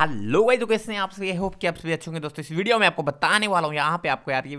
hello भाई तो कैसे हैं आप सभी होप कि आप सभी अच्छे होंगे दोस्तों इस वीडियो में आपको बताने वाला हूँ यहाँ पे आपको यार ये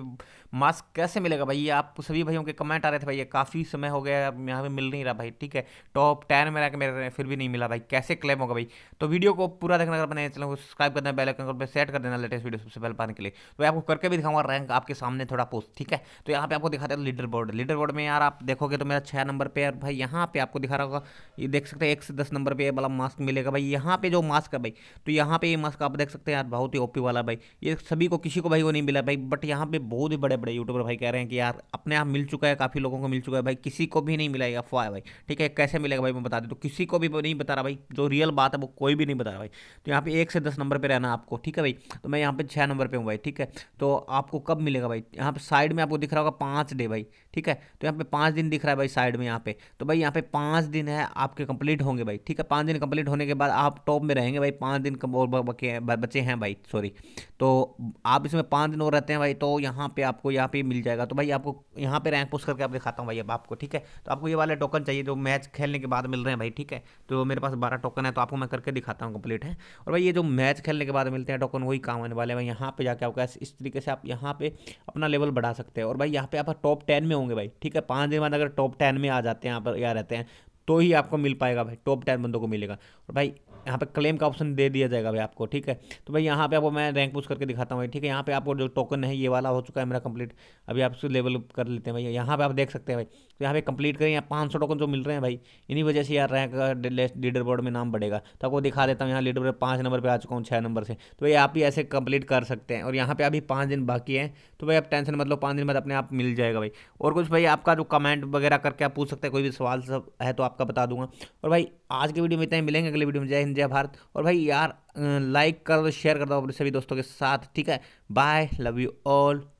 मास्क कैसे मिलेगा भाई ये आप सभी भाइयों के कमेंट आ रहे थे भाई ये काफ़ी समय हो गया अब यहाँ पे मिल नहीं रहा भाई ठीक है टॉप टेन में के मेरे फिर भी नहीं मिला भाई कैसे क्लेम होगा भाई तो वीडियो को पूरा देखना अगर अपने चलो सब्सक्राइब कर बेल बेलकन पर सेट कर देना लेटेस्ट वीडियो सबसे पहले पाने के लिए तो मैं आपको करके भी दिखाऊंगा रैंक आपके सामने थोड़ा पोस्ट ठीक है तो यहाँ पे आपको दिखाते हैं लीडर बोर्ड लीडर बोर्ड में यार आप देखोगे तो मेरा छः नंबर पर यार भाई यहाँ पे आपको दिखा रहा होगा ये देख सकते हैं एक से दस नंबर पर वाला मास्क मिलेगा भाई यहाँ पे जो मास्क है भाई तो यहाँ यहाँ पे ये मस्क आप देख सकते हैं यार बहुत ही ओपी वाला भाई ये सभी को किसी को भाई वो नहीं मिला भाई बट यहाँ पे बहुत ही बड़े बड़े यूट्यूबर भाई कह रहे हैं कि यार अपने आप मिल चुका है काफ़ी लोगों को मिल चुका है भाई किसी को भी नहीं मिला है अफवाह भाई ठीक है कैसे मिलेगा भाई मैं बता दूँ तो किसी को भी नहीं बता रहा भाई जो रियल बात है वो कोई भी नहीं बता रहा भाई तो यहाँ पे एक से दस नंबर पर रहना आपको ठीक है भाई तो मैं यहाँ पे छः नंबर पर हूँ भाई ठीक है तो आपको कब मिलेगा भाई यहाँ पे साइड में आपको दिख रहा होगा पाँच डे भाई ठीक है तो यहाँ पे पाँच दिन दिख रहा है भाई साइड में यहाँ पे तो भाई यहाँ पे पाँच दिन है आपके कंप्लीट होंगे भाई ठीक है पाँच दिन कंप्लीट होने के बाद आप टॉप में रहेंगे भाई पाँच दिन और बच्चे बच्चे हैं भाई सॉरी तो आप इसमें पाँच दिन और रहते हैं भाई तो यहाँ पे आपको यहाँ पे मिल जाएगा तो भाई आपको यहाँ पे रैंक पुश करके आप दिखाता हूँ भाई अब आपको ठीक है तो आपको ये वाले टोकन चाहिए जो मैच खेलने के बाद मिल रहे हैं भाई ठीक है तो मेरे पास बारह टोकन है तो आपको मैं करके दिखाता हूँ कंप्लीट है और भाई ये जो मैच खेलने के बाद मिलते हैं टोकन वही काम होने वाले भाई यहाँ पर जाकर आपको इस तरीके से आप यहाँ पर अपना लेवल बढ़ा सकते हैं और भाई यहाँ पर आप टॉप टेन में होंगे भाई ठीक है पाँच दिन बाद अगर टॉप टेन में आ जाते हैं यहाँ पर या रहते हैं तो ही आपको मिल पाएगा भाई टॉप टेन बंदों को मिलेगा और भाई यहाँ पे क्लेम का ऑप्शन दे दिया जाएगा भाई आपको ठीक है तो भाई यहाँ पे आपको मैं रैंक पुश करके दिखाता हूँ ठीक है यहाँ पे आपको जो टोकन है ये वाला हो चुका है मेरा कंप्लीट अभी आप उसको लेवल कर लेते हैं भाई यहाँ पे आप देख सकते हैं भाई तो यहाँ पे कंप्लीट करें यहाँ पाँच सौ टोकन जो मिल रहे हैं भाई इन्हीं वजह से यार रैंक लीडर बोर्ड में नाम बढ़ेगा तो आपको दिखा देता हूँ यहाँ लीडर बोर्ड पाँच नंबर पर आ चुका हूँ छः नंबर से तो भाई आप ही ऐसे कंप्लीट कर सकते हैं और यहाँ पर अभी पाँच दिन बाकी हैं तो भाई आप टेंशन मतलब पाँच दिन बाद अपने आप मिल जाएगा भाई और कुछ भाई आपका जो कमेंट वगैरह करके आप पूछ सकते हैं कोई भी सवाल सब है तो आप आपका बता दूंगा और भाई आज के वीडियो में इतना ही मिलेंगे अगले वीडियो में जय हिंद जय भारत और भाई यार लाइक कर दो शेयर कर दो अपने सभी दोस्तों के साथ ठीक है बाय लव यू ऑल